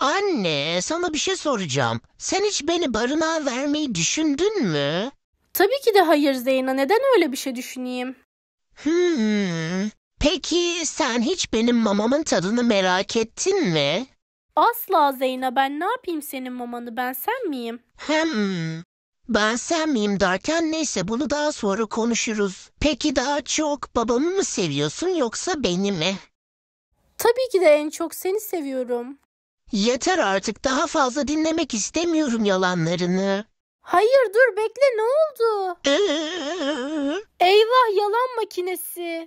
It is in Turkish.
Anne, sana bir şey soracağım. Sen hiç beni barınağa vermeyi düşündün mü? Tabii ki de hayır Zeyna. Neden öyle bir şey düşüneyim? Hmm. Peki sen hiç benim mamamın tadını merak ettin mi? Asla Zeyna ben ne yapayım senin mamanı ben sen miyim? Hem ben sen miyim derken neyse bunu daha sonra konuşuruz. Peki daha çok babamı mı seviyorsun yoksa beni mi? Tabii ki de en çok seni seviyorum. Yeter artık daha fazla dinlemek istemiyorum yalanlarını. Hayır dur bekle ne oldu? Ee? Eyvah yalan makinesi.